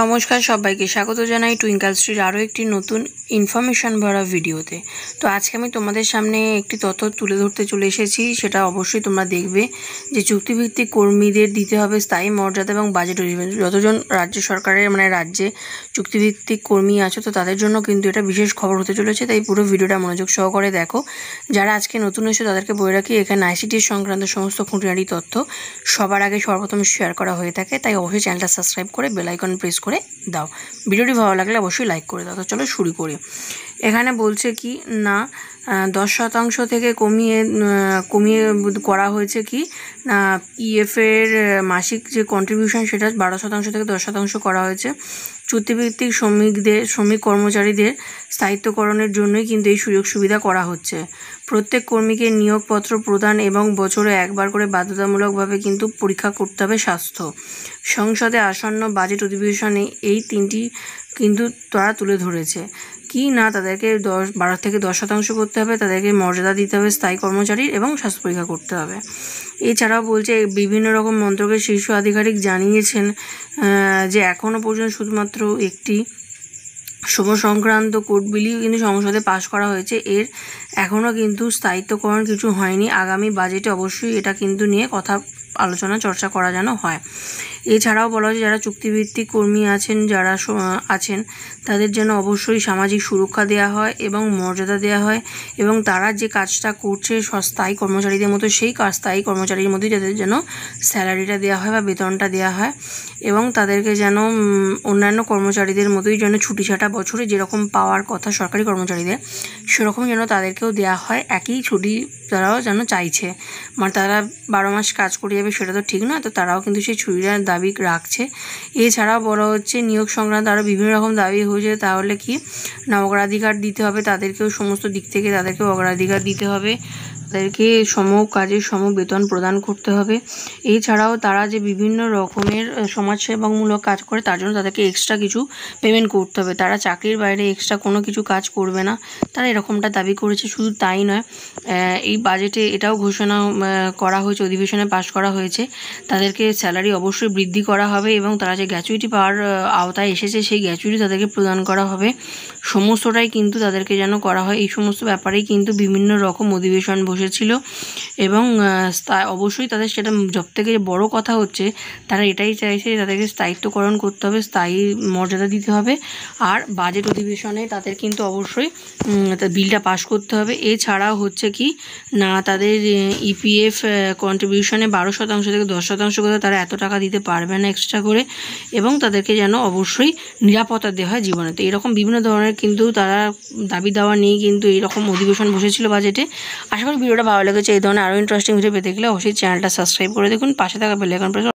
নমস্কার সবাইকে স্বাগত জানাই টুইঙ্কাল স্ট্রির আরও একটি নতুন ইনফরমেশন ভরা ভিডিওতে তো আজকে আমি তোমাদের সামনে একটি তথ্য তুলে ধরতে চলে এসেছি সেটা অবশ্যই তোমরা দেখবে যে চুক্তিভিত্তিক কর্মীদের দিতে হবে স্থায়ী মর্যাদা এবং বাজেট যতজন রাজ্য সরকারের মানে রাজ্যে চুক্তিভিত্তিক কর্মী আছো তো তাদের জন্য কিন্তু এটা বিশেষ খবর হতে চলেছে তাই পুরো ভিডিওটা মনোযোগ সহকারে দেখো যারা আজকে নতুন এসে তাদেরকে বই রাখি এখানে আইসিটির সংক্রান্ত সমস্ত খুঁটিনাটি তথ্য সবার আগে সর্বপ্রথম শেয়ার করা হয়ে থাকে তাই অবশ্যই চ্যানেলটা সাবস্ক্রাইব করে বেলাইকন প্রেস করে দাও ভিডিওটি ভালো লাগলে অবশ্যই লাইক করে দাও তো চলো শুরু করি এখানে বলছে কি না দশ শতাংশ থেকে কমিয়ে কমিয়ে করা হয়েছে কি না ইএফের e মাসিক যে কন্ট্রিবিউশন সেটা বারো শতাংশ থেকে দশ শতাংশ করা হয়েছে চুক্তিভিত্তিক শ্রমিকদের শ্রমিক কর্মচারীদের স্থায়িত্বকরণের জন্যই কিন্তু এই সুযোগ সুবিধা করা হচ্ছে প্রত্যেক কর্মীকে নিয়োগপত্র প্রদান এবং বছরে একবার করে বাধ্যতামূলকভাবে কিন্তু পরীক্ষা করতে হবে স্বাস্থ্য সংসদে আসন্ন বাজেট অধিবেশনে এই তিনটি কিন্তু তারা তুলে ধরেছে কি না তাদেরকে দশ বারো থেকে দশ শতাংশ করতে হবে তাদেরকে মর্যাদা দিতে হবে স্থায়ী কর্মচারীর এবং স্বাস্থ্য পরীক্ষা করতে হবে এছাড়াও বলছে বিভিন্ন রকম মন্ত্রকের শীর্ষ আধিকারিক জানিয়েছেন যে এখনও পর্যন্ত শুধুমাত্র একটি শুভ সংক্রান্ত কোড বিলই কিন্তু সংসদে পাশ করা হয়েছে এর এখনও কিন্তু স্থায়িত্বকরণ কিছু হয়নি আগামী বাজেটে অবশ্যই এটা কিন্তু নিয়ে কথা আলোচনা চর্চা করা যেন হয় এছাড়াও বলা হয়েছে যারা চুক্তিভিত্তিক কর্মী আছেন যারা আছেন তাদের যেন অবশ্যই সামাজিক সুরক্ষা দেওয়া হয় এবং মর্যাদা দেওয়া হয় এবং তারা যে কাজটা করছে স্থায়ী কর্মচারীদের মতো সেই কাজ স্থায়ী কর্মচারীর মধ্যেই তাদের যেন স্যালারিটা দেওয়া হয় বা বেতনটা দেওয়া হয় এবং তাদেরকে যেন অন্যান্য কর্মচারীদের মতোই যেন ছুটি ছাটা বছরে যেরকম পাওয়ার কথা সরকারি কর্মচারীদের সেরকম যেন তাদেরকেও দেওয়া হয় একই ছুটি তারাও যেন চাইছে মানে তারা বারো মাস কাজ করে যাবে সেটা তো ঠিক নয় তো তারাও কিন্তু সেই ছুটিটা দাবি রাখছে এছাড়াও বলা হচ্ছে নিয়োগ সংক্রান্ত আরও বিভিন্ন রকম দাবি হয়েছে তাহলে কি না অগ্রাধিকার দিতে হবে তাদেরকেও সমস্ত দিক থেকে তাদেরকেও অগ্রাধিকার দিতে হবে তাদেরকে সম কাজের সম বেতন প্রদান করতে হবে এছাড়াও তারা যে বিভিন্ন রকমের সমাজসেবামূলক কাজ করে তার জন্য তাদেরকে এক্সট্রা কিছু পেমেন্ট করতে হবে তারা চাকরির বাইরে এক্সট্রা কোনো কিছু কাজ করবে না তারা এরকমটা দাবি করেছে শুধু তাই নয় এই বাজেটে এটাও ঘোষণা করা হয়েছে অধিবেশনে পাশ করা হয়েছে তাদেরকে স্যালারি অবশ্যই বৃদ্ধি করা হবে এবং তারা যে গ্র্যাচুইটি পাওয়ার আওতায় এসেছে সেই গ্র্যাচুইটি তাদেরকে প্রদান করা হবে সমস্তটাই কিন্তু তাদেরকে যেন করা হয় এই সমস্ত ব্যাপারেই কিন্তু বিভিন্ন রকম অধিবেশন বসেছিল এবং অবশ্যই তাদের সেটা সব থেকে বড় কথা হচ্ছে তারা এটাই চাইছে তাদেরকে স্থায়িত্বকরণ করতে হবে স্থায়ী মর্যাদা দিতে হবে আর বাজেট অধিবেশনে তাদের কিন্তু অবশ্যই বিলটা পাশ করতে হবে এছাড়াও হচ্ছে কি না তাদের ইপিএফ e কন্ট্রিবিউশনে বারো শতাংশ থেকে দশ শতাংশ করে তারা এত টাকা দিতে পারবে না এক্সট্রা করে এবং তাদেরকে যেন অবশ্যই নিরাপত্তা দেওয়া হয় জীবনে তো এরকম বিভিন্ন ধরনের কিন্তু তারা দাবি দাওয়া নিয়ে কিন্তু এইরকম অধিবেশন বসেছিল বাজেটে আশা করি ভিডিওটা ভালো লেগেছে এই ধরনের আরও ইন্টারেস্টিং ভিডিও পেতে গেলে অবশ্যই চ্যানেলটা সাবস্ক্রাইব করে দেখুন পাশে থাকা বেলাইকন প্রেস